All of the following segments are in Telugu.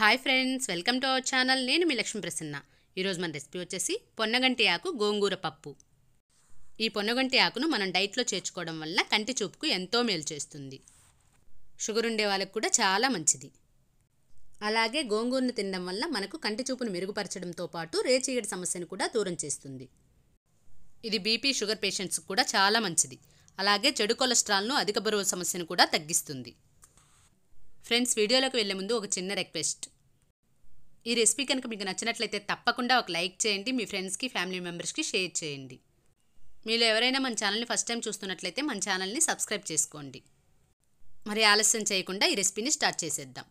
hi friends welcome to our channel నేను మీ లక్ష్మీ ప్రసన్న ఈరోజు మన రెసిపీ వచ్చేసి పొన్నగంటి ఆకు గోంగూర పప్పు ఈ పొన్నగంటి ఆకును మనం డైట్లో చేర్చుకోవడం వల్ల కంటి చూపుకు ఎంతో మేలు చేస్తుంది షుగర్ ఉండే వాళ్ళకి కూడా చాలా మంచిది అలాగే గోంగూరను తినడం వల్ల మనకు కంటి చూపును మెరుగుపరచడంతో పాటు రేచీగడి సమస్యను కూడా దూరం చేస్తుంది ఇది బీపీ షుగర్ పేషెంట్స్కి కూడా చాలా మంచిది అలాగే చెడు కొలెస్ట్రాల్ను అధిక బరువు సమస్యను కూడా తగ్గిస్తుంది ఫ్రెండ్స్ వీడియోలోకి వెళ్ళే ముందు ఒక చిన్న రిక్వెస్ట్ ఈ రెసిపీ కనుక మీకు నచ్చినట్లయితే తప్పకుండా ఒక లైక్ చేయండి మీ ఫ్రెండ్స్కి ఫ్యామిలీ మెంబర్స్కి షేర్ చేయండి మీలో ఎవరైనా మన ఛానల్ని ఫస్ట్ టైం చూస్తున్నట్లయితే మన ఛానల్ని సబ్స్క్రైబ్ చేసుకోండి మరి ఆలస్యం చేయకుండా ఈ రెసిపీని స్టార్ట్ చేసేద్దాం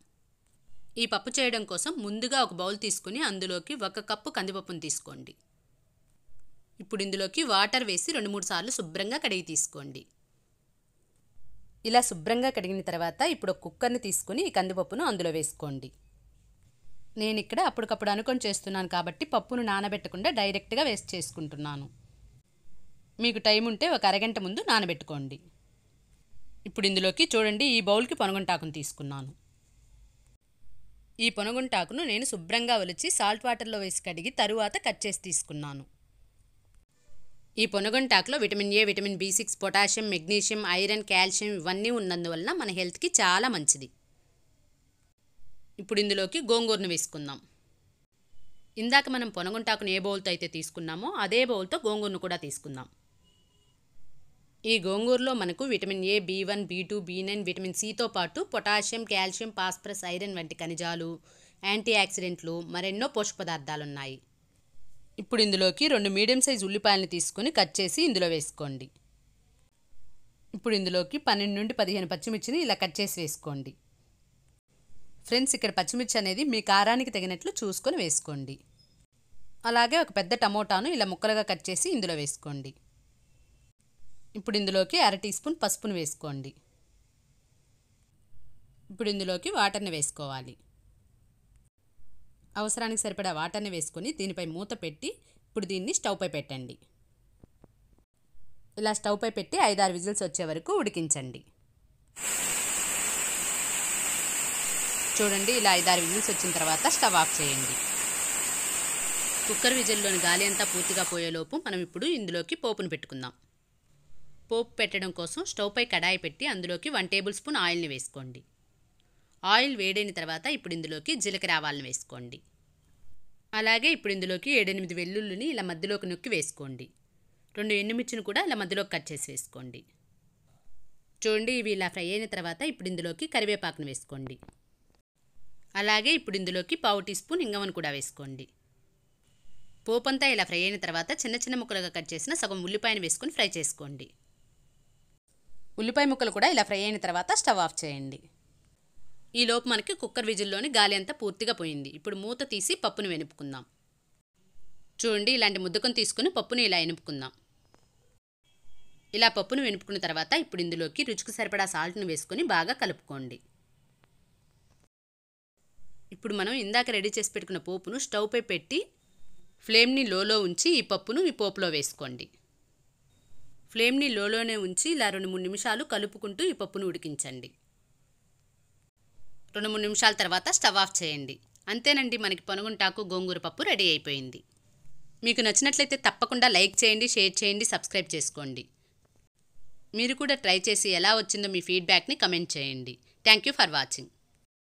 ఈ పప్పు చేయడం కోసం ముందుగా ఒక బౌల్ తీసుకుని అందులోకి ఒక కప్పు కందిపప్పును తీసుకోండి ఇప్పుడు ఇందులోకి వాటర్ వేసి రెండు మూడు సార్లు శుభ్రంగా కడిగి తీసుకోండి ఇలా శుభ్రంగా కడిగిన తర్వాత ఇప్పుడు ఒక కుక్కర్ని తీసుకుని ఈ కందిపప్పును అందులో వేసుకోండి నేను ఇక్కడ అప్పటికప్పుడు అనుకొని చేస్తున్నాను కాబట్టి పప్పును నానబెట్టకుండా డైరెక్ట్గా వేస్ట్ చేసుకుంటున్నాను మీకు టైం ఉంటే ఒక అరగంట ముందు నానబెట్టుకోండి ఇప్పుడు ఇందులోకి చూడండి ఈ బౌల్కి పొనగుంటాకును తీసుకున్నాను ఈ పొనగుంటాకును నేను శుభ్రంగా ఒలిచి సాల్ట్ వాటర్లో వేసి కడిగి తరువాత కట్ చేసి తీసుకున్నాను ఈ పొనుగొంటాకులో vitamin A vitamin B six potassium magnesium iron calcium ఇవన్నీ ఉన్నందువలన మన హెల్త్కి చాలా మంచిది ఇప్పుడు ఇందులోకి గోంగూరను వేసుకుందాం ఇందాక మనం పొనగుంటాకును ఏ బౌల్తో అయితే తీసుకున్నామో అదే బౌల్తో గోంగూరను కూడా తీసుకుందాం ఈ గోంగూరలో మనకు vitamin A B one B two B nine vitamin సితో పాటు పొటాషియం కాల్షియం పాస్పరస్ ఐరన్ వంటి ఖనిజాలు యాంటీ ఆక్సిడెంట్లు మరెన్నో పోషక పదార్థాలున్నాయి ఇప్పుడు ఇందులోకి రెండు మీడియం సైజ్ ఉల్లిపాయలను తీసుకొని కట్ చేసి ఇందులో వేసుకోండి ఇప్పుడు ఇందులోకి పన్నెండు నుండి పదిహేను పచ్చిమిర్చిని ఇలా కట్ చేసి వేసుకోండి ఫ్రెండ్స్ ఇక్కడ పచ్చిమిర్చి అనేది మీ కారానికి తగినట్లు చూసుకొని వేసుకోండి అలాగే ఒక పెద్ద టమోటాను ఇలా ముక్కలుగా కట్ చేసి ఇందులో వేసుకోండి ఇప్పుడు ఇందులోకి అర టీ స్పూన్ పసుపును వేసుకోండి ఇప్పుడు ఇందులోకి వాటర్ని వేసుకోవాలి అవసరానికి సరిపడా వాటర్ని వేసుకొని దీనిపై మూత పెట్టి ఇప్పుడు దీన్ని స్టవ్పై పెట్టండి ఇలా స్టవ్పై పెట్టి ఐదారు విజిల్స్ వచ్చే వరకు ఉడికించండి చూడండి ఇలా ఐదారు విజిల్స్ వచ్చిన తర్వాత స్టవ్ ఆఫ్ చేయండి కుక్కర్ విజిల్లోని గాలి అంతా పూర్తిగా పోయేలోపు మనం ఇప్పుడు ఇందులోకి పోపును పెట్టుకుందాం పోపు పెట్టడం కోసం స్టవ్పై కడాయి పెట్టి అందులోకి వన్ టేబుల్ స్పూన్ ఆయిల్ని వేసుకోండి ఆయిల్ వేడైన తర్వాత ఇప్పుడు ఇందులోకి జీలకర్ర ఆవాలను వేసుకోండి అలాగే ఇప్పుడు ఇందులోకి ఏడెనిమిది వెల్లుల్లిని ఇలా మధ్యలోకి నొక్కి వేసుకోండి రెండు ఎండుమిర్చిని కూడా ఇలా మధ్యలోకి కట్ చేసి వేసుకోండి చూడండి ఇవి ఇలా ఫ్రై అయిన తర్వాత ఇప్పుడు ఇందులోకి కరివేపాకును వేసుకోండి అలాగే ఇప్పుడు ఇందులోకి పావు టీ స్పూన్ ఇంగవను కూడా వేసుకోండి పోపంతా ఇలా ఫ్రై అయిన తర్వాత చిన్న చిన్న ముక్కలుగా కట్ చేసిన సగం ఉల్లిపాయను వేసుకొని ఫ్రై చేసుకోండి ఉల్లిపాయ ముక్కలు కూడా ఇలా ఫ్రై అయిన తర్వాత స్టవ్ ఆఫ్ చేయండి ఈలోపు మనకి కుక్కర్ విజిల్లోని గాలి అంతా పూర్తిగా పోయింది ఇప్పుడు మూత తీసి పప్పును వెనుపుకుందాం చూడండి ఇలాంటి ముద్దకం తీసుకుని పప్పును ఇలా వెనుపుకుందాం ఇలా పప్పును వెనుపుకున్న తర్వాత ఇప్పుడు ఇందులోకి రుచికి సరిపడా సాల్ట్ను వేసుకొని బాగా కలుపుకోండి ఇప్పుడు మనం ఇందాక రెడీ చేసి పెట్టుకున్న పోపును స్టవ్పై పెట్టి ఫ్లేమ్ని లోలో ఉంచి ఈ పప్పును ఈ పోపులో వేసుకోండి ఫ్లేమ్ని లోలోనే ఉంచి ఇలా రెండు మూడు నిమిషాలు కలుపుకుంటూ ఈ పప్పును ఉడికించండి రెండు మూడు నిమిషాల తర్వాత స్టవ్ ఆఫ్ చేయండి అంతేనండి మనకి పనుగుంటాకు గోంగూర పప్పు రెడీ అయిపోయింది మీకు నచ్చినట్లయితే తప్పకుండా లైక్ చేయండి షేర్ చేయండి సబ్స్క్రైబ్ చేసుకోండి మీరు కూడా ట్రై చేసి ఎలా వచ్చిందో మీ ఫీడ్బ్యాక్ని కమెంట్ చేయండి థ్యాంక్ యూ ఫర్ వాచింగ్